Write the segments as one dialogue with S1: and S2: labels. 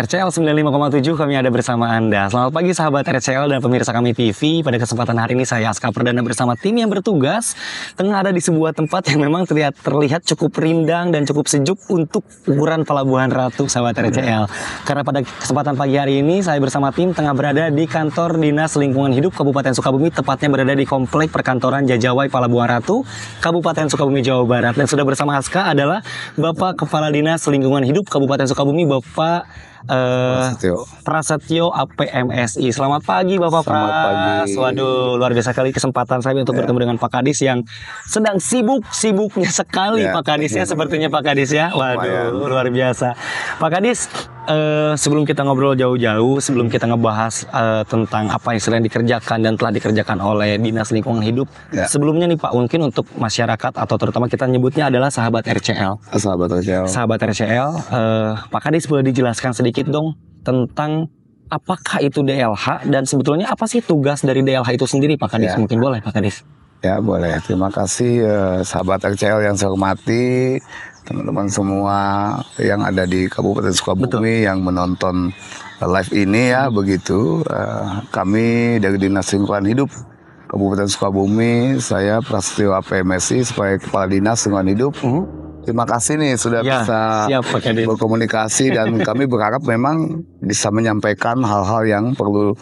S1: RCL 95,7 kami ada bersama Anda. Selamat pagi sahabat RCL dan pemirsa kami TV. Pada kesempatan hari ini saya Aska Perdana bersama tim yang bertugas tengah ada di sebuah tempat yang memang terlihat terlihat cukup rindang dan cukup sejuk untuk ukuran Pelabuhan Ratu sahabat iya. RCL. Karena pada kesempatan pagi hari ini saya bersama tim tengah berada di kantor Dinas Lingkungan Hidup Kabupaten Sukabumi tepatnya berada di Komplek Perkantoran Jajawai Pelabuhan Ratu, Kabupaten Sukabumi Jawa Barat. Dan sudah bersama Aska adalah Bapak Kepala Dinas Lingkungan Hidup Kabupaten Sukabumi Bapak uh, eh, Prasetyo. APMSI. Selamat pagi Bapak Selamat Pras. Pagi. Waduh, luar biasa kali kesempatan saya untuk yeah. bertemu dengan Pak Kadis yang sedang sibuk-sibuknya sekali yeah. Pak Kadisnya yeah. sepertinya Pak Kadis ya. Waduh, luar biasa. Pak Kadis, uh, sebelum kita ngobrol jauh-jauh, sebelum kita ngebahas uh, tentang apa yang sedang dikerjakan dan telah dikerjakan oleh Dinas Lingkungan Hidup, yeah. sebelumnya nih Pak, mungkin untuk masyarakat atau terutama kita nyebutnya adalah sahabat RCL. Sahabat RCL. Sahabat RCL, uh, Pak Kadis boleh dijelaskan sedikit sedikit dong tentang apakah itu DLH dan sebetulnya apa sih tugas dari DLH itu sendiri Pak Kadis? Ya. Mungkin
S2: boleh Pak Kadis. Ya boleh. Terima kasih eh, sahabat RCL yang saya hormati, teman-teman semua yang ada di Kabupaten Sukabumi Betul. yang menonton live ini ya begitu. Eh, kami dari Dinas Lingkungan Hidup Kabupaten Sukabumi, saya Prasetyo APMSI sebagai Kepala Dinas Lingkungan Hidup. Hmm. Terima kasih nih sudah ya, bisa siap, berkomunikasi dan kami berharap memang bisa menyampaikan hal-hal yang perlu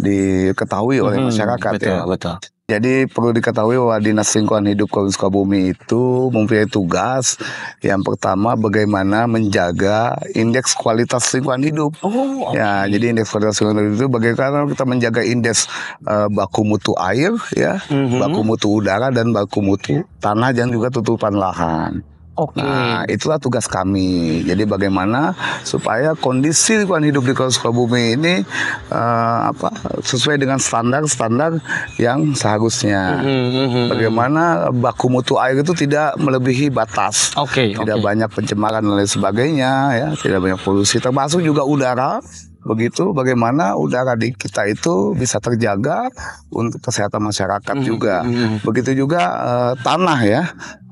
S2: diketahui oleh hmm, masyarakat ya. betul, ya. Betul. Jadi perlu diketahui bahwa Dinas Lingkungan Hidup Kabupaten Sukabumi itu mempunyai tugas yang pertama bagaimana menjaga indeks kualitas lingkungan hidup. Oh. Okay. Ya, jadi indeks kualitas lingkungan hidup itu bagaimana kita menjaga indeks uh, baku mutu air ya, mm-hmm. baku mutu udara dan baku mutu tanah dan juga tutupan lahan. Okay. Nah, itulah tugas kami. Jadi bagaimana supaya kondisi lingkungan hidup di Kota Sukabumi ini uh, apa sesuai dengan standar-standar yang seharusnya. Mm -hmm. Bagaimana baku mutu air itu tidak melebihi batas. Oke. Okay, tidak okay. banyak pencemaran dan lain sebagainya ya, tidak banyak polusi termasuk juga udara begitu bagaimana udara di kita itu bisa terjaga untuk kesehatan masyarakat -hmm. juga hmm, hmm. begitu juga uh, tanah ya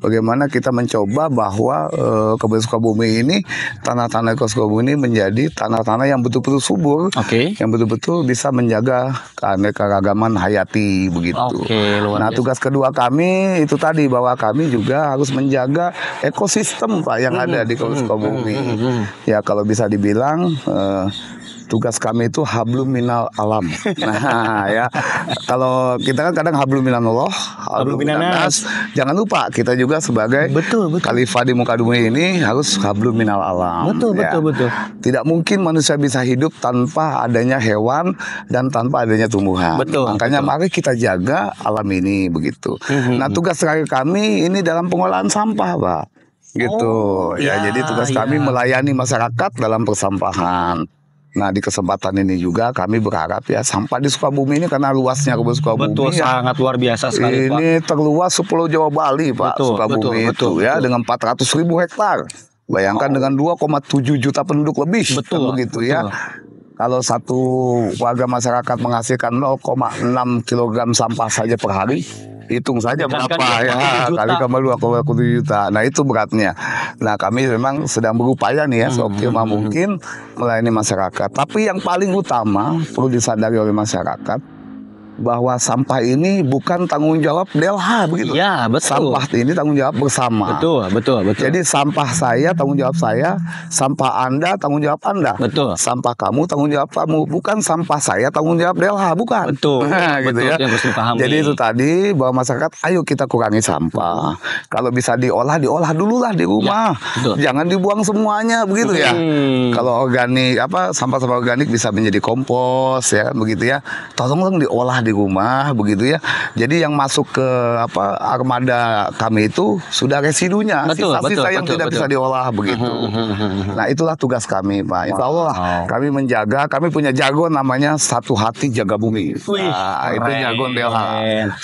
S2: bagaimana kita mencoba bahwa e, eh, Kabupaten Sukabumi ini tanah-tanah kebun Sukabumi ini menjadi tanah-tanah yang betul-betul subur, okay. yang betul-betul bisa menjaga keanekaragaman hayati begitu. Okay, nah tugas kedua kami itu tadi bahwa kami juga harus menjaga ekosistem pak yang -hmm. ada di kebun hmm, Sukabumi. hmm, -hmm. Ya kalau bisa dibilang e, tugas kami itu hablum minal alam. Nah, ya. Kalau kita kan kadang hablum Allah, hablum nas, Jangan lupa kita juga sebagai betul, betul. khalifah di muka bumi ini harus hablum minal alam. Betul, ya. betul, betul. Tidak mungkin manusia bisa hidup tanpa adanya hewan dan tanpa adanya tumbuhan. Betul. Makanya betul. mari kita jaga alam ini begitu. Mm -hmm. Nah, mhm. tugas terakhir kami ini dalam pengolahan sampah, Pak gitu oh, ya, ya jadi tugas ya. kami melayani masyarakat dalam persampahan Nah di kesempatan ini juga kami berharap ya sampah di Sukabumi ini karena luasnya Kabupaten Sukabumi betul, ya, sangat luar biasa sekali ini Pak. terluas 10 Jawa Bali Pak betul, Sukabumi betul, itu betul, ya betul. dengan 400 ribu hektar. Bayangkan oh. dengan 2,7 juta penduduk lebih kan betul, begitu ya. betul. ya. Kalau satu warga masyarakat menghasilkan 0,6 kg sampah saja per hari, hitung saja berapa ya, ya kali sama tujuh juta nah itu beratnya nah kami memang sedang berupaya nih ya hmm. seoptimal hmm. mungkin melayani masyarakat tapi yang paling utama perlu disadari oleh masyarakat bahwa sampah ini bukan tanggung jawab DELHA begitu. Ya, betul. Sampah ini tanggung jawab bersama. Betul, betul, betul. Jadi sampah saya tanggung jawab saya, sampah Anda tanggung jawab Anda. Betul. Sampah kamu tanggung jawab kamu, bukan sampah saya tanggung jawab DELHA bukan.
S1: Betul. gitu ya. betul, ya. Yang Jadi itu
S2: tadi bahwa masyarakat ayo kita kurangi sampah. Kalau bisa diolah, diolah dulu lah di rumah. Ya, betul. Jangan dibuang semuanya begitu ya. hmm. ya. Kalau organik apa sampah-sampah organik bisa menjadi kompos ya kan, begitu ya. tolong Tolong diolah di rumah begitu ya. Jadi yang masuk ke apa armada kami itu sudah residunya, sisa-sisa yang betul, tidak betul. bisa diolah begitu. Mhm, mhm, mhm, nah itulah tugas kami Pak. Insya Allah wow. kami menjaga, kami punya jago namanya satu hati jaga bumi. Wih, nah, itu jagon DLH.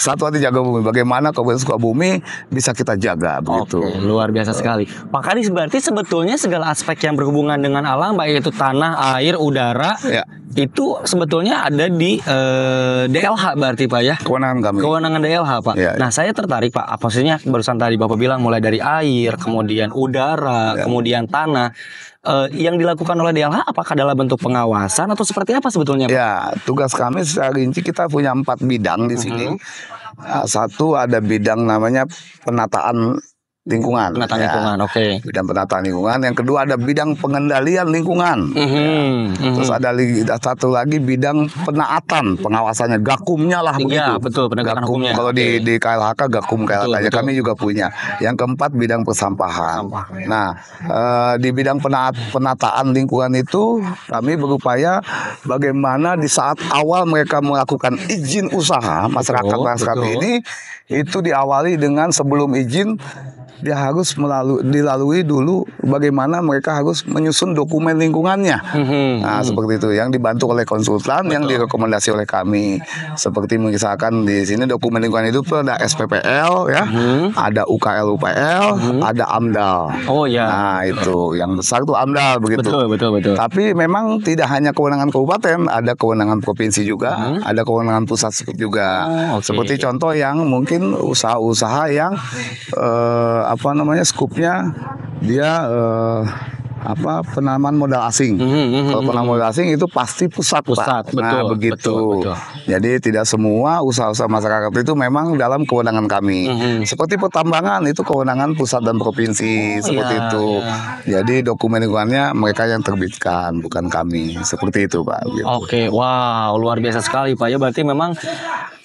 S2: Satu hati jaga bumi. Bagaimana Kabupaten bumi bisa kita jaga begitu.
S1: Okay, luar biasa sekali. Pak berarti sebetulnya segala aspek yang berhubungan dengan alam baik itu tanah, air, udara ya. itu sebetulnya ada di uh, eh, DLH DLH berarti Pak ya? Kewenangan kami. Kewenangan DLH Pak. Ya, ya. Nah saya tertarik Pak, apa maksudnya barusan tadi Bapak bilang mulai dari air, kemudian udara, ya. kemudian tanah. Uh, yang dilakukan oleh DLH apakah dalam bentuk pengawasan atau seperti apa sebetulnya? Pak? Ya, tugas kami secara rinci kita punya empat
S2: bidang di sini. Uh mm-hmm. nah, -huh. Satu ada bidang namanya penataan lingkungan. Penataan ya. lingkungan, oke. Okay. Bidang penataan lingkungan. Yang kedua ada bidang pengendalian lingkungan. Mm-hmm. Ya. Mm-hmm. Terus ada, satu lagi bidang penaatan, pengawasannya, gakumnya lah iya, begitu. Iya, betul, penegakan gakum, hukumnya. Kalau di di KLHK gakum KLHK betul, kami juga punya. Yang keempat bidang persampahan. sampah. Ya. Nah, eh, di bidang penaat, penataan lingkungan itu kami berupaya bagaimana di saat awal mereka melakukan izin usaha masyarakat masyarakat oh, ini Ya. itu diawali dengan sebelum izin dia harus melalui dilalui dulu bagaimana mereka harus menyusun dokumen lingkungannya. hmm, hmm Nah, hmm. seperti itu yang dibantu oleh konsultan Betul. yang direkomendasi oleh kami. Seperti misalkan di sini dokumen lingkungan itu ada SPPL ya, hmm ada UKL UPL, hmm ada hmm, AMDAL. Oh ya. Nah, itu yang besar itu AMDAL begitu. Betul, betul, betul. Tapi memang tidak hanya kewenangan kabupaten, ada kewenangan provinsi juga, hmm ada kewenangan pusat juga. Oh, okay. Seperti contoh yang mungkin mungkin usaha-usaha yang uh, apa namanya skupnya dia uh, apa penanaman modal asing. Mm -hmm, Kalau hmm, penanaman hmm. modal asing itu pasti pusat, pusat Pak. Nah, betul, nah, begitu. Betul, betul. Jadi tidak semua usaha-usaha masyarakat itu memang dalam kewenangan kami. Mm -hmm. Seperti pertambangan itu kewenangan pusat dan provinsi oh, seperti ya, itu. Ya. Jadi dokumen lingkungannya mereka yang terbitkan bukan kami. Seperti itu Pak.
S1: Gitu. Oke, okay. wow luar biasa sekali Pak. Ya berarti memang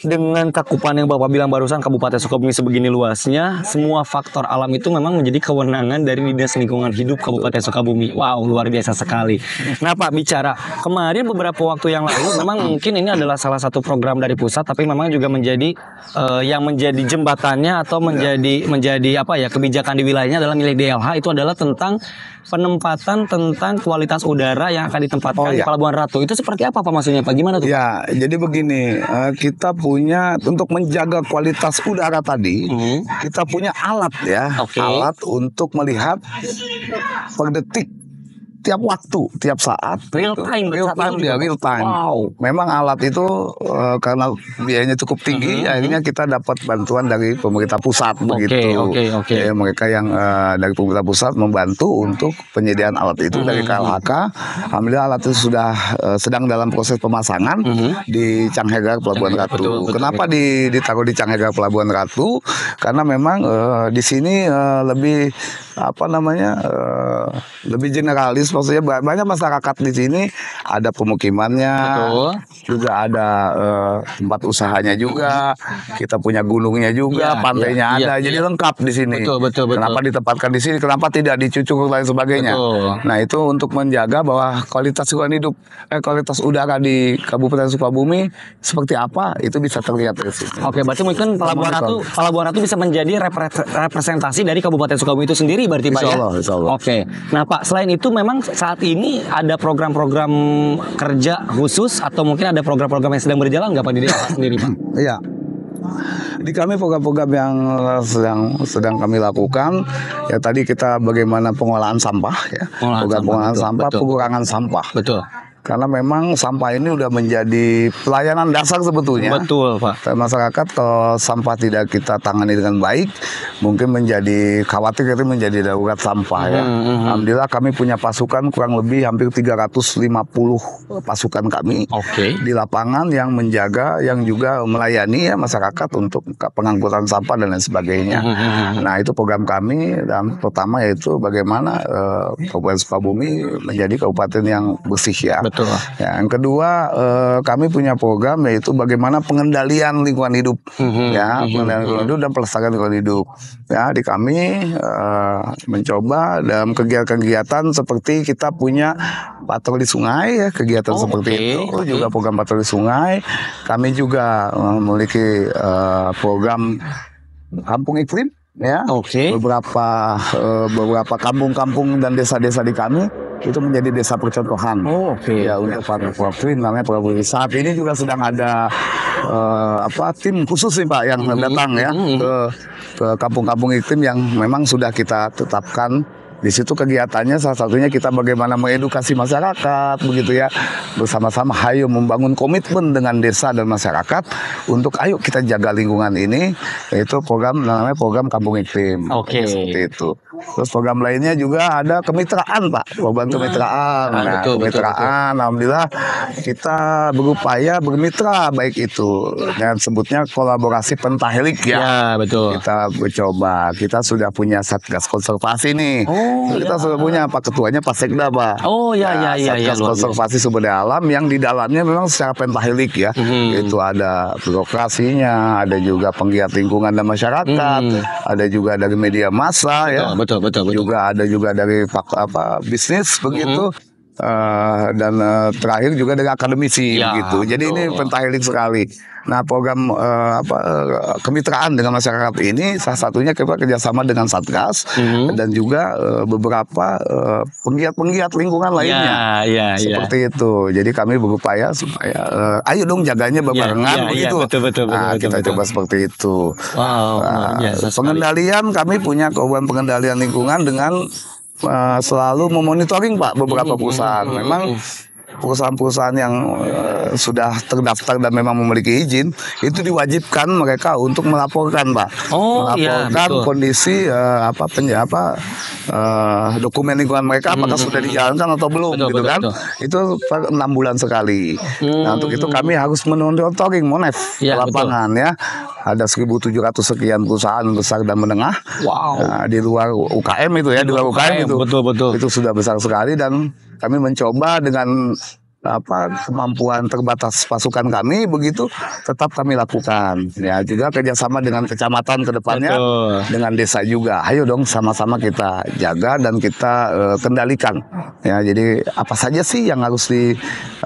S1: dengan cakupan yang Bapak bilang barusan Kabupaten Sukabumi sebegini luasnya, semua faktor alam itu memang menjadi kewenangan dari Dinas Lingkungan Hidup Kabupaten Sukabumi. Wow, luar biasa sekali. Nah, Pak bicara, kemarin beberapa waktu yang lalu memang mungkin ini adalah salah satu program dari pusat tapi memang juga menjadi uh, yang menjadi jembatannya atau menjadi menjadi apa ya kebijakan di wilayahnya dalam nilai DLH itu adalah tentang penempatan tentang kualitas udara yang akan ditempatkan oh, iya. di Pelabuhan Ratu. Itu seperti apa Pak maksudnya Pak? Gimana tuh? Ya,
S2: jadi begini, eh, kita punya untuk menjaga kualitas udara tadi, hmm. kita punya alat ya, okay. alat untuk melihat per detik tiap waktu, tiap saat. Gitu. Real time, real time ya, real time. Wow. Memang alat itu uh, karena biayanya cukup tinggi, uh mm-hmm, -huh. akhirnya mm-hmm. kita dapat bantuan dari pemerintah pusat okay, begitu. Oke, okay, oke, okay. Ya, mereka yang uh, dari pemerintah pusat membantu untuk penyediaan alat itu uh mm-hmm, -huh. dari KLHK. Alhamdulillah alat itu sudah uh, sedang dalam proses pemasangan uh -huh. di Canghegar Pelabuhan Ratu. Betul, betul, Kenapa betul. di ditaruh di Canghegar Pelabuhan Ratu? Karena memang uh, di sini uh, lebih apa namanya uh, lebih generalis maksudnya banyak masyarakat di sini ada pemukimannya Betul. juga ada uh, tempat usahanya juga kita punya gunungnya juga ya, pantainya ya, ada ya, jadi ya. lengkap di sini betul, betul, betul. kenapa ditempatkan di sini kenapa tidak dicucuk lain sebagainya betul. nah itu untuk menjaga bahwa kualitas lingkungan hidup eh kualitas udara di Kabupaten Sukabumi seperti apa itu bisa
S1: terlihat dari sini oke berarti mungkin Pelabuhan itu Pelabuhan Ratu bisa menjadi representasi dari Kabupaten Sukabumi itu sendiri berarti Pak insya ya. Oke. Okay. Nah Pak, selain itu memang saat ini ada program-program kerja khusus atau mungkin ada program-program yang sedang berjalan nggak Pak di daerah sendiri Pak? Iya.
S2: Di kami program-program yang eh, sedang sedang kami lakukan ya tadi kita bagaimana pengolahan sampah ya. Pengolahan sampah, pengolahan sampah, pengurangan sampah. Betul karena memang sampah ini sudah menjadi pelayanan dasar sebetulnya. Betul, Pak. Masyarakat kalau sampah tidak kita tangani dengan baik, mungkin menjadi khawatir itu menjadi darurat sampah ya. Hmm, hmm, hmm. Alhamdulillah kami punya pasukan kurang lebih hampir 350 pasukan kami okay. di lapangan yang menjaga, yang juga melayani ya masyarakat untuk pengangkutan sampah dan lain sebagainya. Hmm, hmm nah itu program kami dan pertama yaitu bagaimana uh, Kabupaten Sukabumi menjadi kabupaten yang bersih ya. Betul. Betul. Ya, yang kedua eh, kami punya program yaitu bagaimana pengendalian lingkungan hidup. Mm-hmm. Ya, mm-hmm. pengendalian lingkungan hidup dan pelestarian lingkungan hidup. Ya, di kami eh, mencoba dalam kegiatan-kegiatan seperti kita punya patroli sungai ya, kegiatan oh, seperti okay. itu okay. juga program patroli sungai. Kami juga memiliki eh, program kampung iklim ya okay. beberapa uh, beberapa kampung-kampung dan desa-desa di kami itu menjadi desa percontohan oh, okay. ya untuk para Prapwin namanya Prapwin saat ini juga sedang ada uh, apa tim khusus nih Pak yang mm -hmm. datang ya mm-hmm. ke ke kampung-kampung iklim yang memang sudah kita tetapkan di situ kegiatannya salah satunya kita bagaimana mengedukasi masyarakat begitu ya. Bersama-sama hayo membangun komitmen dengan desa dan masyarakat untuk ayo kita jaga lingkungan ini yaitu program namanya program Kampung Iklim.
S1: Oke. Okay. Iya, seperti
S2: itu. Terus program lainnya juga ada kemitraan Pak, program nah, kemitraan. Nah, betul, kemitraan, betul, betul. alhamdulillah kita berupaya bermitra baik itu dan sebutnya kolaborasi pentahelik ya. Ya betul. Kita mencoba, kita sudah punya satgas konservasi nih. Oh. Oh. Kita ya. sudah punya apa ketuanya Pak Sekda Pak. Oh iya, ya ya ya. ya, ya, ya konservasi ya. sumber daya alam yang di dalamnya memang secara pentahelik ya. Hmm. Itu ada birokrasinya, ada juga penggiat lingkungan dan masyarakat, hmm. ada juga dari media massa ya. Betul betul betul. betul. Juga ada juga dari apa bisnis begitu. Hmm uh, dan uh, terakhir juga dari akademisi ya, gitu. Jadi betul. ini pentahelix sekali. Nah program uh, apa, kemitraan dengan masyarakat ini salah satunya kita kerjasama dengan satgas mm-hmm. dan juga uh, beberapa penggiat penggiat-penggiat lingkungan ya, lainnya ya, ya, seperti ya. itu. Jadi kami berupaya supaya uh, ayo dong jaganya ya, berbarengan ya, ya, begitu. Ya, betul, betul, betul, nah, betul, kita betul. coba seperti itu. Wow, nah, pengendalian kami punya kewenangan pengendalian lingkungan dengan uh, selalu memonitoring Pak beberapa perusahaan. Memang perusahaan-perusahaan yang uh, sudah terdaftar dan memang memiliki izin itu diwajibkan mereka untuk melaporkan, Pak.
S1: Oh, iya, melaporkan iya,
S2: kondisi uh, apa penyapa, apa uh, dokumen lingkungan mereka apakah hmm. sudah dijalankan atau belum betul, gitu betul, kan. Betul. Itu per enam bulan sekali. Nah, hmm. Nah, untuk itu kami harus talking Monef ya, lapangan betul. ya. Ada 1700 sekian perusahaan besar dan menengah. Wow. Nah, di luar UKM itu ya, di luar UKM, UKM itu. Betul, betul. Itu sudah besar sekali dan kami mencoba dengan apa kemampuan terbatas pasukan kami begitu tetap kami lakukan ya juga kerjasama dengan kecamatan kedepannya Betul. dengan desa juga ayo dong sama-sama kita jaga dan kita uh, kendalikan ya jadi apa saja sih yang harus di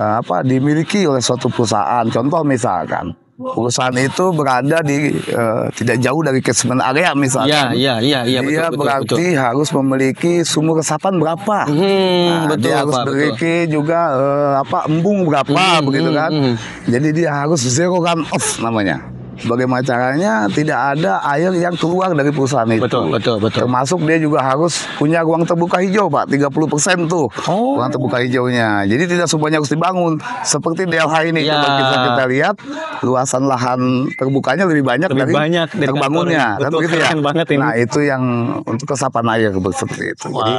S2: uh, apa dimiliki oleh suatu perusahaan contoh misalkan Perusahaan itu berada di uh, tidak jauh dari catchment area misalnya. Iya, iya, iya, iya. Dia betul, berarti betul. harus memiliki sumur resapan berapa? Hmm, nah, betul, dia harus memiliki juga uh, apa embung berapa hmm, begitu kan. Hmm, hmm. Jadi dia harus zero run off namanya bagaimana caranya tidak ada air yang keluar dari perusahaan itu. Betul, betul, betul. Termasuk dia juga harus punya ruang terbuka hijau, Pak. 30% tuh oh. ruang terbuka hijaunya. Jadi tidak semuanya harus dibangun. Seperti DLH ini ya. kalau kita, kita lihat luasan lahan terbukanya lebih banyak lebih dari banyak terbangunnya. Kan betul, kan begitu ya. Banget ini. Nah, itu yang untuk kesapan air seperti itu. Wow. Jadi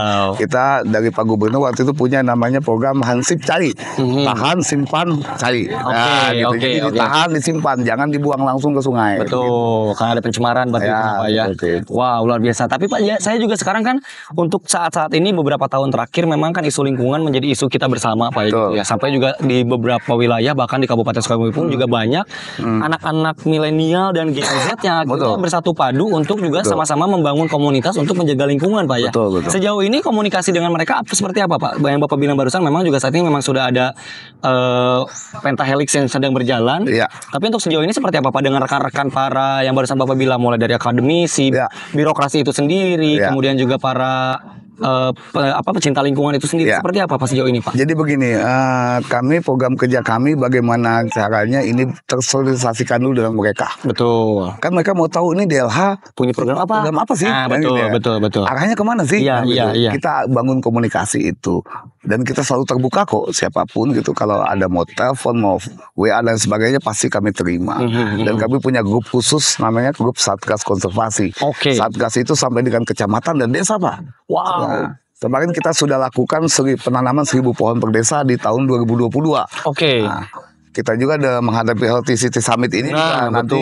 S2: kita dari Pak Gubernur waktu itu punya namanya program Hansip Cari. Hmm. Tahan, simpan, cari. Okay, nah, gitu. Okay, Jadi okay. ditahan, disimpan, jangan dibuang
S1: langsung ke sungai. Betul, gitu. karena ada pencemaran berarti ya, apa ya. Wah, luar biasa. Tapi Pak, ya, saya juga sekarang kan untuk saat-saat ini beberapa tahun terakhir memang kan isu lingkungan menjadi isu kita bersama Pak. Ya. Betul. Ya, sampai juga di beberapa wilayah bahkan di Kabupaten Sukabumi pun hmm. juga banyak hmm. anak-anak hmm. milenial dan Gen Z yang gitu bersatu padu untuk juga sama-sama membangun komunitas untuk menjaga lingkungan Pak ya. Betul, betul. Sejauh ini komunikasi dengan mereka apa seperti apa Pak? Yang Bapak bilang barusan memang juga saat ini memang sudah ada uh, pentahelix yang sedang berjalan. Ya. Tapi untuk sejauh ini seperti apa Pak dengan dengan rekan-rekan para yang barusan Bapak bilang mulai dari akademisi, ya. birokrasi itu sendiri, ya. kemudian juga para uh, pe, apa pecinta lingkungan itu sendiri ya. seperti apa sih sejauh ini Pak? Jadi begini,
S2: uh, kami program kerja kami bagaimana caranya ini tersosialisasikan dulu dengan mereka. Betul. Kan mereka mau tahu ini DLH punya program apa? Program apa sih? Ah, kan gitu betul, gitu ya. betul, betul. Arahnya kemana sih? Iya, kan iya, gitu. iya. Kita bangun komunikasi itu dan kita selalu terbuka kok siapapun gitu kalau ada mau telepon mau WA dan sebagainya pasti kami terima mm-hmm. dan hmm. kami punya grup khusus namanya grup Satgas Konservasi okay. Satgas itu sampai dengan kecamatan dan desa pak wow nah, Kemarin kita sudah lakukan seri, penanaman seribu pohon per desa di tahun 2022. Oke. Okay. Nah, kita juga ada menghadapi Healthy City Summit ini nah, kan, nanti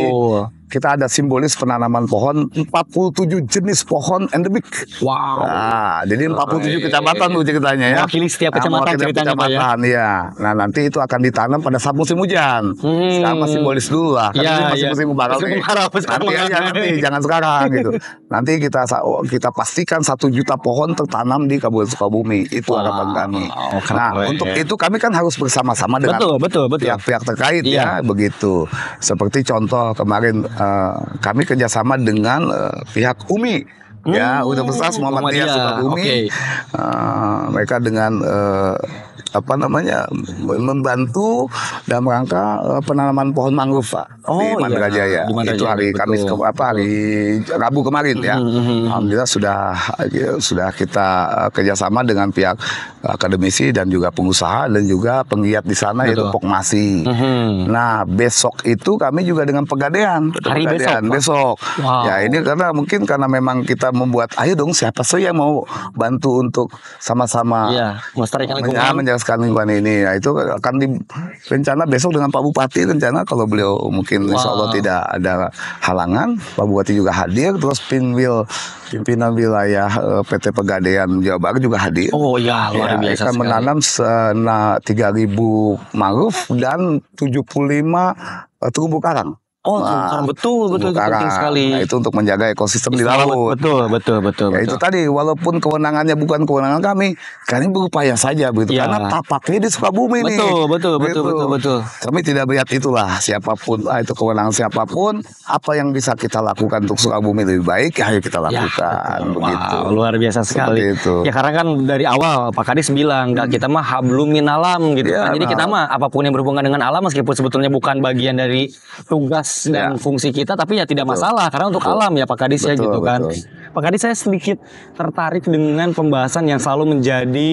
S2: kita ada simbolis penanaman pohon 47 jenis pohon endemik. Wow. Nah, jadi 47 kecamatan tuh ceritanya ya. Mewakili setiap kecamatan nah, ceritanya ya. kecamatan, ya. ya. Nah, nanti itu akan ditanam pada saat musim hujan. Hmm. Sekarang masih simbolis dulu lah. Karena ya, masih ya. musim kemarau. Musim kemarau nanti aja iya, nanti jangan sekarang gitu. Nanti kita oh, kita pastikan satu juta pohon tertanam di Kabupaten Sukabumi. Itu wow. harapan kami. Oh, nah, keren, untuk ya. itu kami kan harus bersama-sama dengan betul, betul, betul. pihak-pihak terkait ya. ya begitu. Seperti contoh kemarin Eh, kami kerjasama dengan uh, pihak UMI ya, hmm. ya Universitas Muhammadiyah Sukabumi okay. uh, eh, mereka dengan uh, apa namanya membantu dalam rangka eh, penanaman pohon mangrove Pak oh, di Mandra iya. Jaya. Mandala itu hari Jaya, Kamis ke, apa hari Rabu kemarin ya. Hmm, hmm, hmm. Alhamdulillah sudah ya, sudah kita uh, kerjasama dengan pihak akademisi dan juga pengusaha dan juga penggiat di sana Betul. yaitu Pokmasi. Mm-hmm. Nah besok itu kami juga dengan pegadaian hari pegadaian, besok. besok. Wow. Ya ini karena mungkin karena memang kita membuat ayo dong siapa sih yang mau bantu untuk sama-sama ya, melestarikan menjelaskan lingkungan ini. Nah, itu akan di rencana besok dengan Pak Bupati rencana kalau beliau mungkin wow. insya Allah tidak ada halangan, Pak Bupati juga hadir terus Pinwil pimpinan wilayah eh, PT Pegadaian Jawa Barat juga hadir. Oh
S1: ya, luar ya, biasa. Akan menanam
S2: sena 3000 mangrove dan 75 eh, terumbu karang. Oh, nah, karang betul betul itu karang. penting sekali. Nah, itu untuk menjaga ekosistem di laut. Betul betul betul. Ya, itu tadi walaupun kewenangannya bukan kewenangan kami, kami berupaya saja begitu. Ya. Karena tapaknya di Sukabumi betul, nih. Betul betul gitu. betul betul Kami tidak melihat itulah siapapun ah, itu kewenangan siapapun apa yang bisa kita lakukan untuk Sukabumi lebih baik ya, ayo kita ya, lakukan ya, begitu.
S1: Wow, luar biasa sekali. itu. Ya karena kan dari awal Pak Kadis bilang enggak hmm. kita mah hablum alam gitu ya, Jadi kita nah. mah apapun yang berhubungan dengan alam meskipun sebetulnya bukan bagian dari tugas tugas ya. dan fungsi kita tapi ya tidak masalah betul. karena untuk betul. alam ya Pak Kadis ya, betul, ya gitu kan. Pak Kadis saya sedikit tertarik dengan pembahasan yang selalu menjadi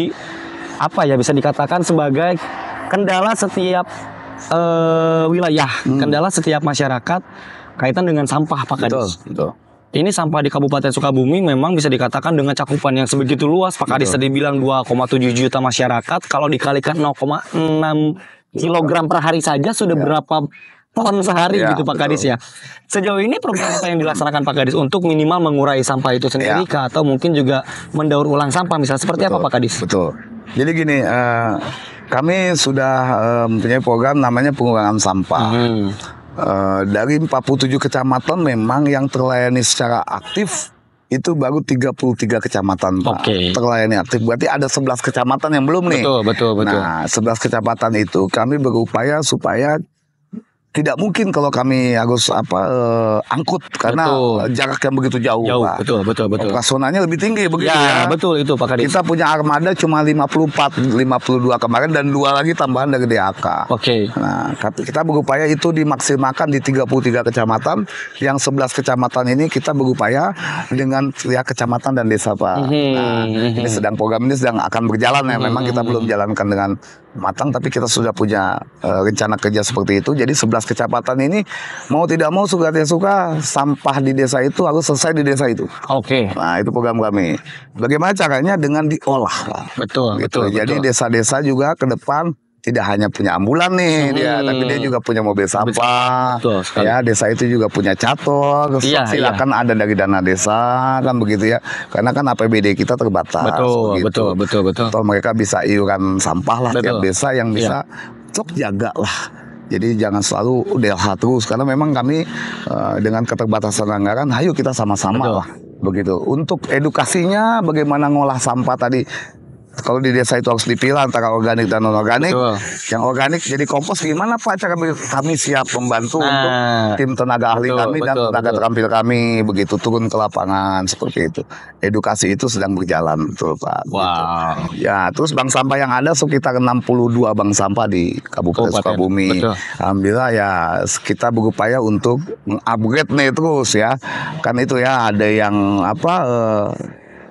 S1: apa ya bisa dikatakan sebagai kendala setiap uh, wilayah, hmm. kendala setiap masyarakat kaitan dengan sampah Pak Kadis. Betul, betul. Ini sampah di Kabupaten Sukabumi memang bisa dikatakan dengan cakupan yang sebegitu luas. Pak Kadis tadi bilang 2,7 juta masyarakat. Kalau dikalikan 0,6 kilogram per hari saja sudah ya. berapa ton sehari ya, gitu Pak betul. Kadis ya. Sejauh ini program apa yang dilaksanakan Pak Kadis untuk minimal mengurai sampah itu sendiri ya. atau mungkin juga mendaur ulang sampah misalnya seperti betul, apa Pak Kadis? Betul. Jadi gini, uh,
S2: kami sudah uh, mempunyai program namanya pengurangan sampah. Hmm. Uh, dari 47 kecamatan memang yang terlayani secara aktif itu baru 33 kecamatan Pak okay. terlayani aktif. Berarti ada 11 kecamatan yang belum nih. Betul, betul, betul. Nah, 11 kecamatan itu kami berupaya supaya tidak mungkin kalau kami harus apa uh, angkut karena betul. jarak yang begitu jauh. Jauh, Pak. betul, betul, betul. Operasionalnya lebih tinggi begitu ya. ya. betul itu Pak Kadis. Kita punya armada cuma 54, 52 hmm. kemarin dan dua lagi tambahan dari DAK. Oke. Okay. Nah, kita berupaya itu dimaksimalkan di 33 kecamatan. Yang 11 kecamatan ini kita berupaya dengan ya kecamatan dan desa, Pak. Mm -hmm. Nah, hmm. ini sedang program ini sedang akan berjalan ya. Memang kita hmm. belum jalankan dengan matang tapi kita sudah punya uh, rencana kerja seperti itu. Jadi 11 lintas kecamatan ini mau tidak mau suka tidak suka sampah di desa itu harus selesai di desa itu. Oke. Okay. Nah itu program kami. Bagaimana caranya dengan diolah. Betul gitu. betul. Jadi desa-desa juga ke depan tidak hanya punya ambulan nih hmm. dia, tapi dia juga punya mobil sampah. Betul sekali. Ya, desa itu juga punya catur. Iya, iya. silakan iya. ada dari dana desa kan begitu ya. Karena kan APBD kita terbatas. Betul, begitu. betul, betul, betul. Atau mereka bisa iuran sampah lah tiap desa yang iya. bisa iya. cok jaga lah jadi jangan selalu DLH terus karena memang kami uh, dengan keterbatasan anggaran, ayo kita sama-sama lah begitu. Untuk edukasinya bagaimana ngolah sampah tadi kalau di desa itu harus dipilah antara organik dan non organik. Yang organik jadi kompos gimana Pak cara kami, kami siap membantu nah, untuk tim tenaga ahli kami betul, dan tenaga betul. terampil kami begitu turun ke lapangan seperti itu. Edukasi itu sedang berjalan betul Pak. Wow. Gitu. Ya, terus bank sampah yang ada sekitar 62 bank sampah di Kabupaten Sukabumi. Betul. Alhamdulillah ya kita berupaya untuk upgrade nih terus ya. Kan itu ya ada yang apa eh,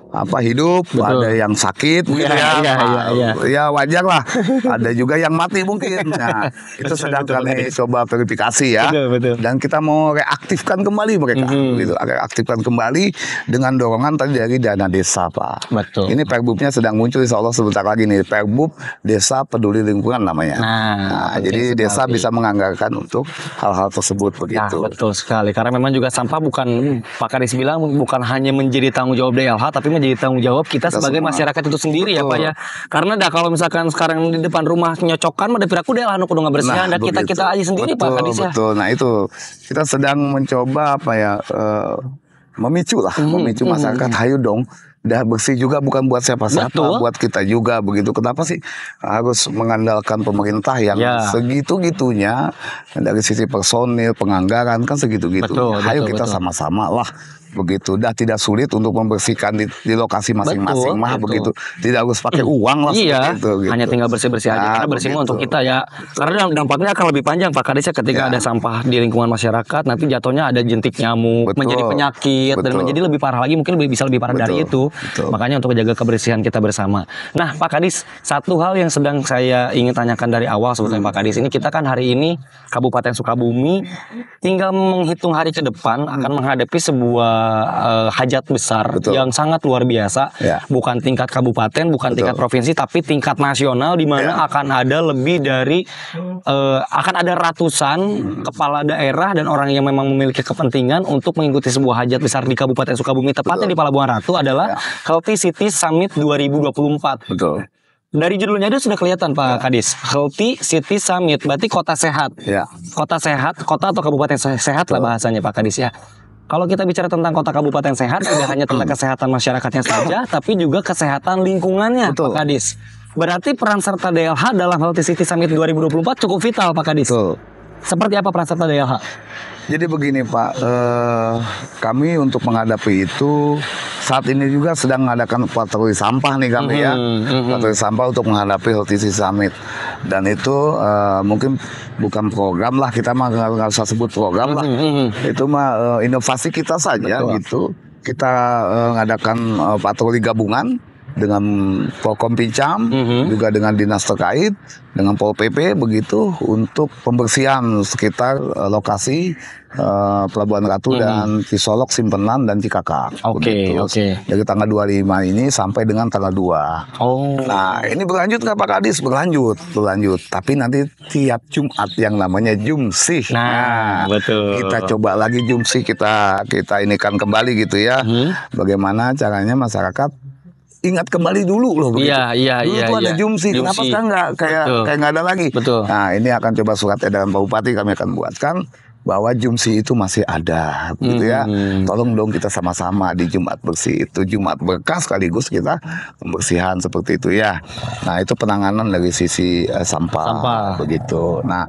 S2: apa hidup, Betul. ada yang sakit, iya, ya, ya, ya, ya. ya wajar lah. ada juga yang mati mungkin. Nah, itu sedang betul, kami coba verifikasi ya. Betul, Dan kita mau reaktifkan kembali mereka, mm -hmm. gitu. Reaktifkan kembali dengan dorongan tadi dari dana desa, Pak. Betul. Ini perbupnya sedang muncul, Insya Allah sebentar lagi nih perbup desa peduli lingkungan namanya. Nah, nah jadi sekali. desa bisa menganggarkan untuk hal-hal tersebut nah, begitu. Nah, betul
S1: sekali. Karena memang juga sampah bukan Pak Karis bilang bukan hanya menjadi tanggung jawab DLH, tapi jadi tanggung jawab kita, kita sebagai semua. masyarakat itu sendiri Betul. ya Pak ya. Karena dah kalau misalkan sekarang di depan rumah nyocokan mah piraku deh anu kudu ngabersihan nah, dan kita kita aja sendiri betul, Pak Kadis ya. Betul.
S2: Nah itu kita sedang mencoba apa ya uh, memicu lah, hmm, memicu hmm. masyarakat hmm. hayu dong dah bersih juga bukan buat siapa-siapa, buat kita juga begitu. Kenapa sih harus mengandalkan pemerintah yang ya. segitu-gitunya dari sisi personil, penganggaran kan segitu-gitu. Ayo kita sama-sama lah begitu. Dah tidak sulit untuk membersihkan di, di
S1: lokasi masing-masing mah begitu. Tidak harus pakai hmm. uang lah. Iya. gitu. Hanya tinggal bersih-bersih aja. Nah, Karena bersih untuk kita ya. Karena dampaknya akan lebih panjang Pak Kadesa ketika ya. ada sampah di lingkungan masyarakat nanti jatuhnya ada jentik nyamuk, betul. menjadi penyakit betul. dan menjadi lebih parah lagi mungkin lebih bisa lebih parah betul. dari itu. Betul. Makanya untuk menjaga kebersihan kita bersama. Nah, Pak Kadis, satu hal yang sedang saya ingin tanyakan dari awal sebetulnya hmm. Pak Kadis ini kita kan hari ini Kabupaten Sukabumi tinggal menghitung hari ke depan akan menghadapi sebuah uh, hajat besar Betul. yang sangat luar biasa. Ya. Bukan tingkat kabupaten, bukan Betul. tingkat provinsi, tapi tingkat nasional di mana ya. akan ada lebih dari uh, akan ada ratusan hmm. kepala daerah dan orang yang memang memiliki kepentingan untuk mengikuti sebuah hajat besar di Kabupaten Sukabumi tepatnya Betul. di Pelabuhan Ratu adalah ya. Healthy City Summit 2024. Betul dari judulnya itu sudah kelihatan Pak ya. Kadis Healthy City Summit berarti kota sehat ya. kota sehat kota atau kabupaten sehat lah bahasanya Pak Kadis ya kalau kita bicara tentang kota kabupaten sehat, tidak hanya tentang hmm. kesehatan masyarakatnya saja, tapi juga kesehatan lingkungannya, Betul. Pak Kadis. Berarti peran serta DLH dalam Healthy City Summit 2024 cukup vital, Pak Kadis. Betul. Seperti apa peran serta DLH?
S2: Jadi begini Pak, eh, kami untuk menghadapi itu saat ini juga sedang mengadakan patroli sampah nih kami mm -hmm, ya, mm-hmm, mm-hmm. patroli sampah untuk menghadapi Hotisi Summit. Dan itu eh, mungkin bukan program lah kita mah nggak usah sebut program lah, mm -hmm. itu mah eh, inovasi kita saja Betul. gitu. Kita mengadakan eh, eh, patroli gabungan dengan Polkom Pincam, mm-hmm. juga dengan dinas terkait, dengan Pol PP begitu untuk pembersihan sekitar uh, lokasi uh, Pelabuhan Ratu mm-hmm. dan Cisolok, Simpenan dan Cikakak. Oke, okay, oke. Okay. Dari tanggal 25 ini sampai dengan tanggal 2. Oh. Nah, ini berlanjut nggak Pak Kadis? Berlanjut, berlanjut. Tapi nanti tiap Jumat yang namanya Jumsih. Nah, nah betul. Kita coba lagi Jumsih kita kita ini kan kembali gitu ya. Mm-hmm. Bagaimana caranya masyarakat ingat kembali dulu loh begitu. Iya, iya, dulu iya. Dulu ada iya. jumsi, jumsi. kenapa sekarang nggak kayak Betul. kayak nggak ada lagi? Betul. Nah, ini akan coba surat edaran Pak Bupati kami akan buatkan bahwa Jumsi itu masih ada, gitu ya. Hmm. Tolong dong kita sama-sama di Jumat bersih itu Jumat berkas sekaligus kita pembersihan seperti itu ya. Nah itu penanganan dari sisi uh, sampah, sampah begitu. Nah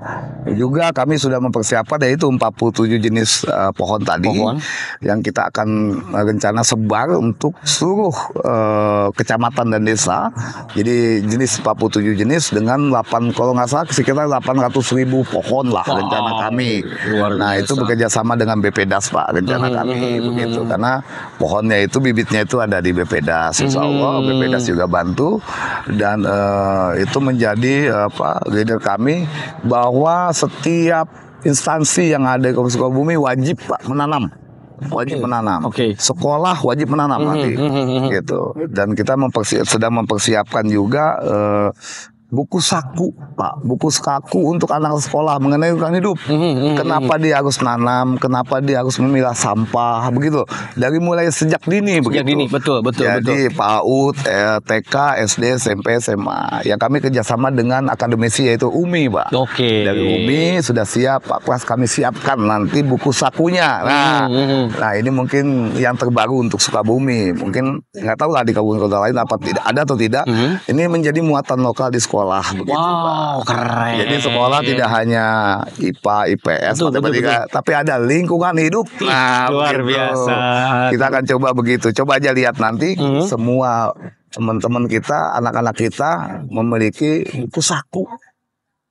S2: juga kami sudah mempersiapkan yaitu 47 jenis uh, pohon tadi pohon. yang kita akan rencana sebar untuk seluruh uh, kecamatan dan desa. Jadi jenis 47 jenis dengan 8 kalau nggak salah sekitar 800 ribu pohon lah oh, rencana kami. Luar Nah itu bekerja sama dengan BPDAS Pak rencana hmm, kami hmm, begitu hmm. karena pohonnya itu bibitnya itu ada di BPDAS Insya Allah BPDAS juga bantu dan uh, itu menjadi eh, apa leader kami bahwa setiap instansi yang ada di bumi wajib Pak menanam wajib okay. menanam. Oke. Okay. Sekolah wajib menanam nanti. Mm -hmm. Gitu. Dan kita mempersi sedang mempersiapkan juga uh, buku saku pak buku saku untuk anak sekolah mengenai lingkungan hidup mm -hmm. kenapa dia harus nanam kenapa dia harus memilah sampah begitu dari mulai sejak dini sejak begitu.
S1: dini betul betul
S2: jadi PAUD eh, TK SD SMP SMA ya kami kerjasama dengan akademisi yaitu UMI pak oke okay. dari UMI sudah siap pak kelas kami siapkan nanti buku sakunya mhm, nah mm -hmm. nah ini mungkin yang terbaru untuk Sukabumi mungkin nggak tahu lah di kabupaten kota lain dapat tidak ada atau tidak mm -hmm. ini menjadi muatan lokal di sekolah sekolah begitu wow, Pak. keren. Jadi sekolah tidak hanya IPA, IPS, betul, matematika, betul, betul. tapi ada lingkungan hidup. Nah, gitu. luar begitu. biasa. Kita akan coba begitu. Coba aja lihat nanti hmm. semua teman-teman kita, anak-anak kita memiliki buku saku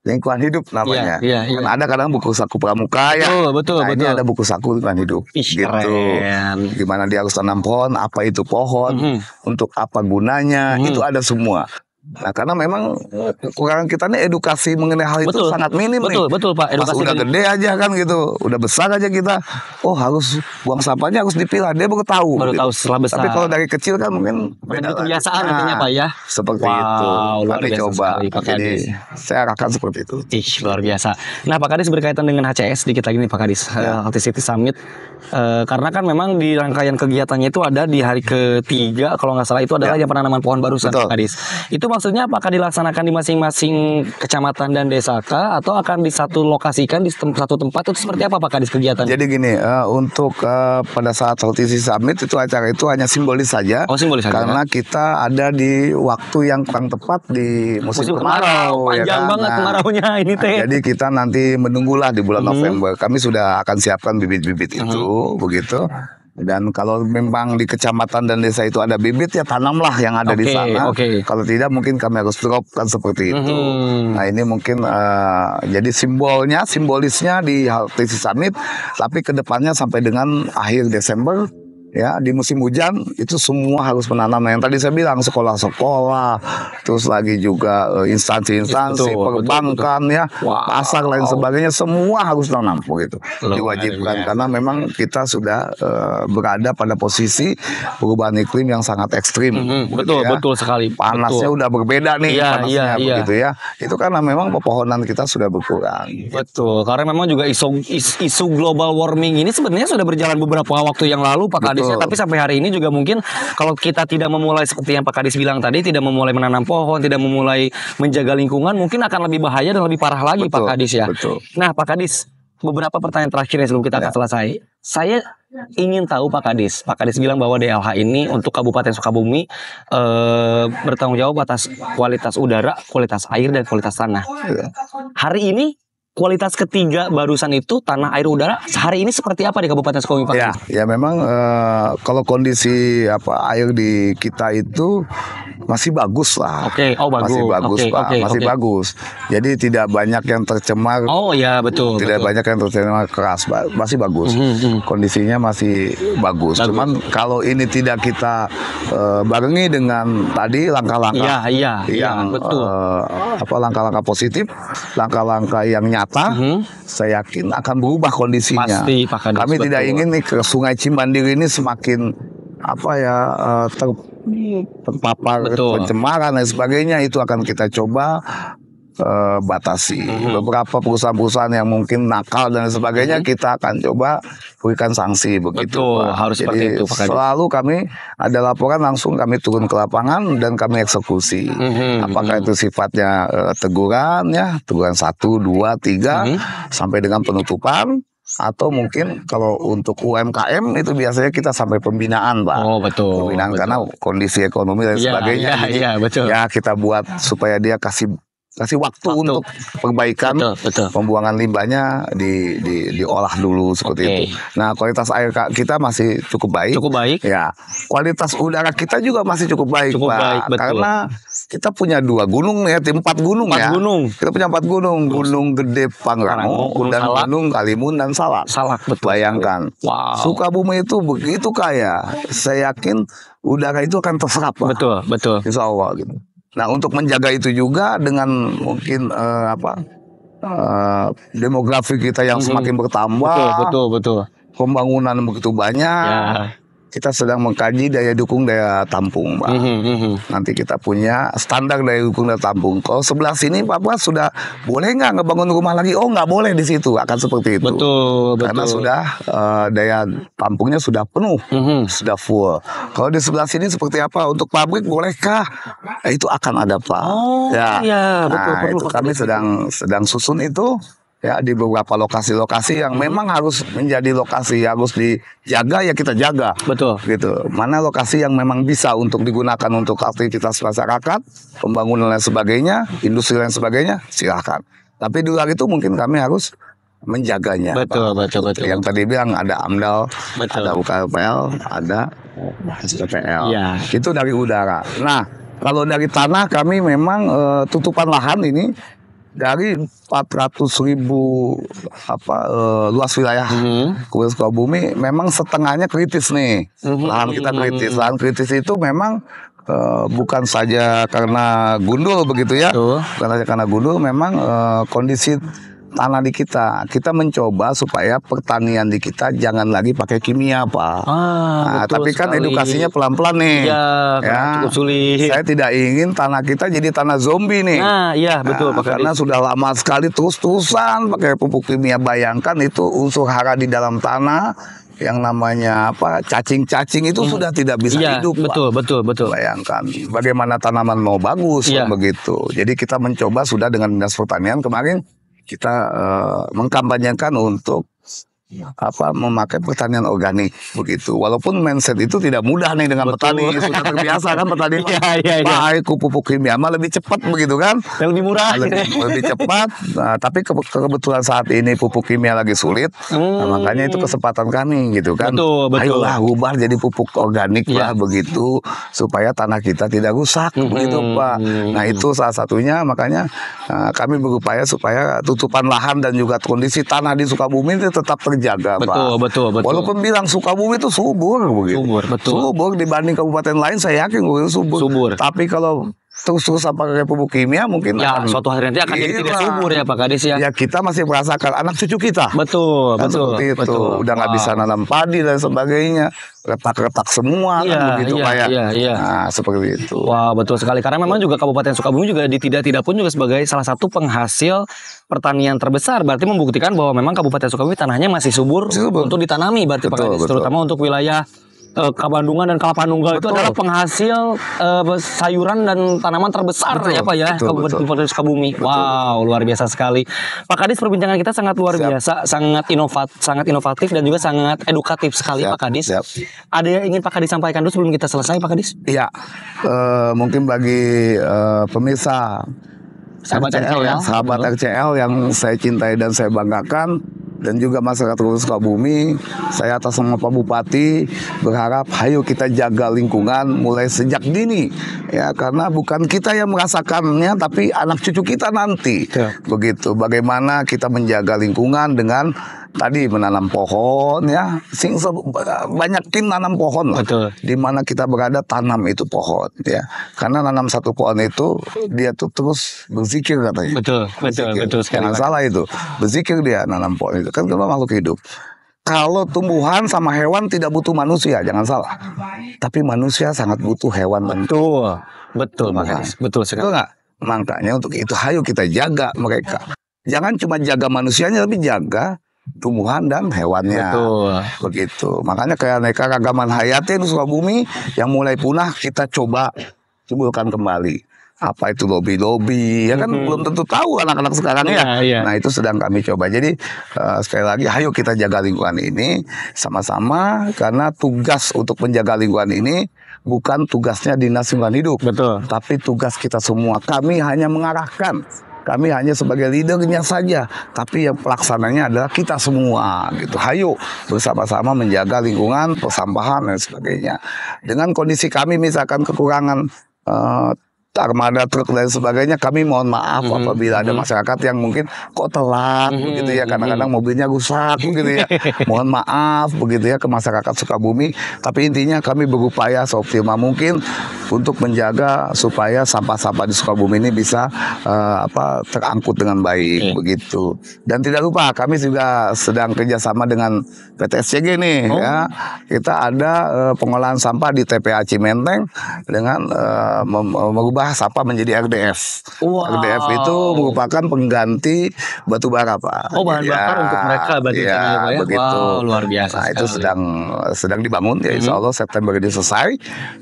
S2: lingkungan hidup namanya. Iya, iya, iya. Kan ada kadang buku saku pramuka ya. Betul, betul, nah, betul. Ini ada buku saku lingkungan hidup. Ish, gitu. Keren. Gimana dia harus tanam pohon, apa itu pohon, mm -hmm. untuk apa gunanya, mm. itu ada semua. Nah, karena memang eh, kekurangan kita nih edukasi mengenai hal betul, itu sangat minim betul, nih. Betul, Pak. Edukasi Pas udah gede aja kan gitu, udah besar aja kita. Oh, harus buang sampahnya harus dipilah. Dia baru tahu. Baru gitu. tahu setelah besar. Tapi kalau dari kecil kan mungkin
S1: beda kebiasaan nah, artinya, Pak ya. Seperti wow, itu. Luar biasa coba. Sekali, Jadi saya arahkan seperti itu. Ih, luar biasa. Nah, Pak Kadis berkaitan dengan HCS sedikit lagi nih Pak Kadis. Ya. Uh, City Summit uh, karena kan memang di rangkaian kegiatannya itu ada di hari ketiga kalau nggak salah itu adalah ya. yang penanaman pohon baru Pak Kadis. Itu maksudnya apakah dilaksanakan di masing-masing kecamatan dan desa kah atau akan di satu lokasikan di satu tempat itu seperti apa Pak Kadis kegiatan? Jadi
S2: gini, uh, untuk uh, pada saat Saltisi Summit itu acara itu hanya simbolis saja. Oh, simbolis saja. Karena ya? kita ada di waktu yang kurang tepat di musim, musim kemarau, ya panjang ya kan? banget nah, kemaraunya nah, ini teh. Nah, jadi kita nanti menunggulah di bulan hmm. November. Kami sudah akan siapkan bibit-bibit hmm. itu begitu dan kalau memang di kecamatan dan desa itu ada bibit ya tanamlah yang ada okay, di sana. Okay. Kalau tidak mungkin kami harus drop kan, seperti itu. Mm-hmm. Nah ini mungkin uh, jadi simbolnya, simbolisnya di Haltisi Summit. Tapi kedepannya sampai dengan akhir Desember ya di musim hujan itu semua harus menanam yang tadi saya bilang sekolah-sekolah terus lagi juga eh, instansi-instansi perbankan ya wow. pasar lain sebagainya semua harus tanam begitu diwajibkan ya. karena memang kita sudah uh, berada pada posisi perubahan iklim yang sangat ekstrim mm -hmm. betul ya. betul sekali panasnya betul. udah berbeda nih ya, panasnya ya, begitu ya. ya itu karena memang pepohonan kita sudah berkurang
S1: betul karena memang juga isu isu global warming ini sebenarnya sudah berjalan beberapa waktu yang lalu Pak Kadisnya. Tapi sampai hari ini juga mungkin kalau kita tidak memulai seperti yang Pak Kadis bilang tadi, tidak memulai menanam pohon, tidak memulai menjaga lingkungan, mungkin akan lebih bahaya dan lebih parah lagi betul, Pak Kadis ya. Betul. Nah Pak Kadis, beberapa pertanyaan terakhir yang sebelum kita akan ya. selesai. Saya ingin tahu Pak Kadis. Pak Kadis bilang bahwa DLH ini untuk Kabupaten Sukabumi e, bertanggung jawab atas kualitas udara, kualitas air, dan kualitas tanah. Ya. Hari ini kualitas ketiga barusan itu tanah air udara sehari ini seperti apa di Kabupaten Sukabumi Pak? Ya,
S2: ya memang uh, kalau kondisi apa air di kita itu masih bagus lah. Oke, okay. oh bagus. Masih bagus okay, Pak, okay, masih okay. bagus. Jadi tidak banyak yang tercemar. Oh ya betul. Tidak betul. banyak yang tercemar keras, masih bagus. Mm -hmm. Kondisinya masih bagus. bagus. Cuman kalau ini tidak kita uh, barengi dengan tadi langkah-langkah. Iya, iya. iya yang ya, betul. Uh, apa langkah-langkah positif, langkah-langkah yang nyata mm hmm. saya yakin akan berubah kondisinya. Pasti,
S1: Pak Kandis, Kami betul. tidak ingin
S2: nih ke Sungai Cimandiri ini semakin apa ya eh, ter terpapar pencemaran dan sebagainya itu akan kita coba uh, batasi. Mm-hmm. Beberapa perusahaan-perusahaan yang mungkin nakal dan sebagainya hmm. kita akan coba berikan sanksi begitu. Betul, harus Jadi, seperti itu. Pak selalu kami ada laporan langsung kami turun ke lapangan dan kami eksekusi. Hmm. Apakah mm-hmm. itu sifatnya uh, teguran ya, teguran satu, dua, tiga, hmm. sampai dengan penutupan atau mungkin kalau untuk UMKM itu biasanya kita sampai pembinaan, Pak. Oh, betul. Pembinaan betul. karena kondisi ekonomi dan ya, sebagainya. Iya, iya, betul. Ya, kita buat supaya dia kasih kasih waktu, waktu. untuk perbaikan betul, betul. pembuangan limbahnya di, di diolah dulu seperti okay. itu. Nah kualitas air kita masih cukup baik. Cukup baik. Ya kualitas udara kita juga masih cukup baik, cukup Pak. Baik, betul. Karena kita punya dua gunung ya, tim empat gunung empat ya. Gunung. Kita punya empat gunung, gunung Gede Pangrango gunung dan Salak. gunung Kalimun dan Salak. Salak betul. Bayangkan. Wow. Sukabumi itu begitu kaya. Saya yakin udara itu akan terserap. Pak. Betul betul. Insya Allah gitu. Nah untuk menjaga itu juga dengan mungkin uh, apa uh, demografi kita yang hmm. semakin bertambah, betul betul betul, pembangunan begitu banyak, ya kita sedang mengkaji daya dukung daya tampung, Pak. Mm -hmm. Nanti kita punya standar daya dukung daya tampung. Kalau sebelah sini, Pak Buat sudah boleh nggak ngebangun rumah lagi? Oh, nggak boleh di situ. Akan seperti itu. Betul. Betul. Karena sudah uh, daya tampungnya sudah penuh, mm -hmm. sudah full. Kalau di sebelah sini seperti apa? Untuk pabrik bolehkah? itu akan ada, Pak. Oh, ya, iya. Betul, nah, perlu itu kami sedang sedang susun itu ya di beberapa lokasi-lokasi yang hmm. memang harus menjadi lokasi harus dijaga ya kita jaga. Betul. Gitu. Mana lokasi yang memang bisa untuk digunakan untuk aktivitas masyarakat, pembangunan dan sebagainya, industri dan sebagainya, silahkan. Tapi di luar itu mungkin kami harus menjaganya. Betul, Pak. betul, betul. Yang tadi bilang ada AMDAL, betul. ada UKPL, ada SPPL. Ya. Itu dari udara. Nah, kalau dari tanah kami memang e, tutupan lahan ini dari 400 ribu apa uh, luas wilayah hmm. kuil Sukabumi memang setengahnya kritis nih hmm. lahan kita kritis lahan kritis itu memang uh, bukan saja karena gundul begitu ya Tuh. bukan saja karena gundul memang uh, kondisi tanah di kita. Kita mencoba supaya pertanian di kita jangan lagi pakai kimia, Pak. Ah, nah, tapi kan edukasinya pelan-pelan nih. Iya, ya. cukup sulit. Saya tidak ingin tanah kita jadi tanah zombie nih. Nah, iya nah, betul Karena sudah lama sekali terus-terusan pakai pupuk kimia. Bayangkan itu unsur hara di dalam tanah yang namanya apa cacing-cacing itu hmm. sudah tidak bisa ya, hidup betul
S1: Pak. betul betul
S2: bayangkan bagaimana tanaman mau bagus ya. begitu jadi kita mencoba sudah dengan dinas pertanian kemarin kita uh, mengkampanyekan untuk apa memakai pertanian organik begitu. Walaupun mindset itu tidak mudah nih dengan Betul. petani sudah terbiasa kan petani. ya, ya, ya. pupuk kimia mah lebih cepat begitu kan? Dan lebih murah. Lebih, lebih cepat. Nah, tapi ke kebetulan saat ini pupuk kimia lagi sulit. Nah, hmm. Nah, makanya itu kesempatan kami gitu kan. ayo lah Ayolah ubah jadi pupuk organik ya. lah iya. begitu supaya tanah kita tidak rusak hmm. begitu Pak. Nah, itu salah satunya makanya nah, kami berupaya supaya tutupan lahan dan juga kondisi tanah di Sukabumi itu tetap terjaga terjaga betul, Pak. Betul, betul. Walaupun bilang Sukabumi itu subur begitu. Subur, betul. Subur dibanding kabupaten lain saya yakin subur. Subur. Tapi kalau terus susu kayak pupuk kimia mungkin ya akan, suatu hari nanti akan iya, jadi tidak iya. subur ya Pak Kades ya. Ya kita masih merasakan anak cucu kita. Betul, kan betul. itu. Betul. Udah nggak bisa ah. nanam padi dan sebagainya. Retak-retak semua kan iya, kan begitu iya, Pak ya. Iya, iya.
S1: Nah, seperti itu. Wah, wow, betul sekali karena memang juga Kabupaten Sukabumi juga di tidak-tidak pun juga sebagai salah satu penghasil pertanian terbesar berarti membuktikan bahwa memang Kabupaten Sukabumi tanahnya masih subur, masih subur. untuk ditanami berarti betul, Pak Kades betul. terutama untuk wilayah uh, eh, Kabandungan dan Kelapa Nunggal itu adalah penghasil uh, sayuran dan tanaman terbesar betul, ya Pak ya Kabupaten Sukabumi. Wow, luar biasa sekali. Pak Kadis perbincangan kita sangat luar siap. biasa, sangat inovat, sangat inovatif dan juga sangat edukatif sekali siap, Pak Kadis. Siap. Ada yang ingin Pak Kadis sampaikan dulu sebelum kita selesai Pak Kadis? Iya.
S2: Uh, mungkin bagi uh, pemirsa sahabat RCL, RCL ya. ya, sahabat RCL yang saya cintai dan saya banggakan dan juga masyarakat Kabupaten Sukabumi, saya atas nama Pak Bupati berharap ayo kita jaga lingkungan mulai sejak dini ya karena bukan kita yang merasakannya tapi anak cucu kita nanti. Ya. Begitu bagaimana kita menjaga lingkungan dengan tadi menanam pohon ya sing banyak tim nanam pohon lah Betul. di mana kita berada tanam itu pohon ya karena nanam satu pohon itu dia tuh terus berzikir katanya
S1: betul betul berzikir. betul sekali
S2: salah itu berzikir dia nanam pohon itu kan kita makhluk hidup kalau tumbuhan sama hewan tidak butuh manusia, jangan salah. Tapi manusia sangat butuh hewan. Betul, betul, makanya betul sekali. Betul gak? Makanya untuk itu, ayo kita jaga mereka. Jangan cuma jaga manusianya, tapi jaga tumbuhan dan hewannya. Betul. Begitu. Makanya kayak ragaman hayati di bumi yang mulai punah kita coba timbulkan kembali. Apa itu lobby-lobby? Ya kan hmm. belum tentu tahu anak-anak sekarang ya. ya. ya. Nah, itu sedang kami coba. Jadi uh, sekali lagi ayo kita jaga lingkungan ini sama-sama karena tugas untuk menjaga lingkungan ini bukan tugasnya Dinas Lingkungan Hidup. Betul. Tapi tugas kita semua. Kami hanya mengarahkan kami hanya sebagai leadernya saja, tapi yang pelaksananya adalah kita semua gitu. Hayo bersama-sama menjaga lingkungan, persampahan dan sebagainya. Dengan kondisi kami misalkan kekurangan uh, armada truk dan sebagainya kami mohon maaf mm -hmm. apabila ada mm-hmm. masyarakat yang mungkin kok telat mm -hmm. begitu ya kadang-kadang mm-hmm. mobilnya rusak begitu ya mohon maaf begitu ya ke masyarakat Sukabumi tapi intinya kami berupaya seoptimal mungkin untuk menjaga supaya sampah-sampah di Sukabumi ini bisa uh, apa terangkut dengan baik iya. begitu dan tidak lupa kami juga sedang kerjasama dengan PT SCG nih oh. ya kita ada uh, pengolahan sampah di TPA Cimenteng dengan uh, mengubah sapa menjadi RDF. Wow. RDF itu merupakan pengganti batu bara, Pak.
S1: Oh, bahan ya, bakar untuk mereka berarti iya, ya, begitu. Wow, luar biasa. Nah, itu
S2: sedang sedang dibangun ya insya mm-hmm. Allah September ini selesai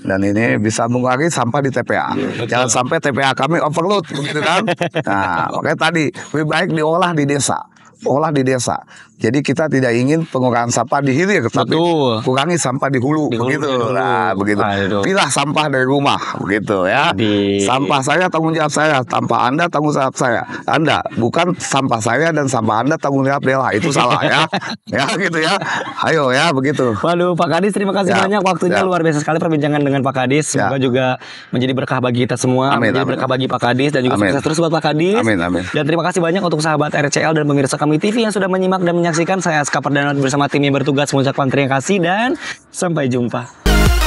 S2: dan ini bisa mengurangi sampah di TPA. Betul. Jangan sampai TPA kami overload begitu kan. Nah, makanya tadi lebih baik diolah di desa olah di desa. Jadi kita tidak ingin pengurangan sampah di hilir, tapi Betul. kurangi sampah di hulu, di begitu. Tidak hulu. Nah, begitu. Aduh. Pilah sampah dari rumah, begitu ya. Di... Sampah saya tanggung jawab saya, tanpa Anda tanggung jawab saya. Anda bukan sampah saya dan sampah Anda tanggung jawab lah, itu salah ya. ya gitu ya. Ayo
S1: ya begitu. Waduh, Pak Kadis terima kasih ya. banyak waktunya ya. luar biasa sekali perbincangan dengan Pak Kadis. Ya. Semoga ya. juga menjadi berkah bagi kita semua, amin, menjadi amin. berkah bagi Pak Kadis dan juga amin. sukses terus buat Pak Kadis. Amin amin. Dan terima kasih banyak untuk sahabat RCL dan pemirsa kami TV yang sudah menyimak dan menyaksikan menyaksikan. Saya Aska Perdana bersama tim yang bertugas mengucapkan terima kasih dan sampai jumpa.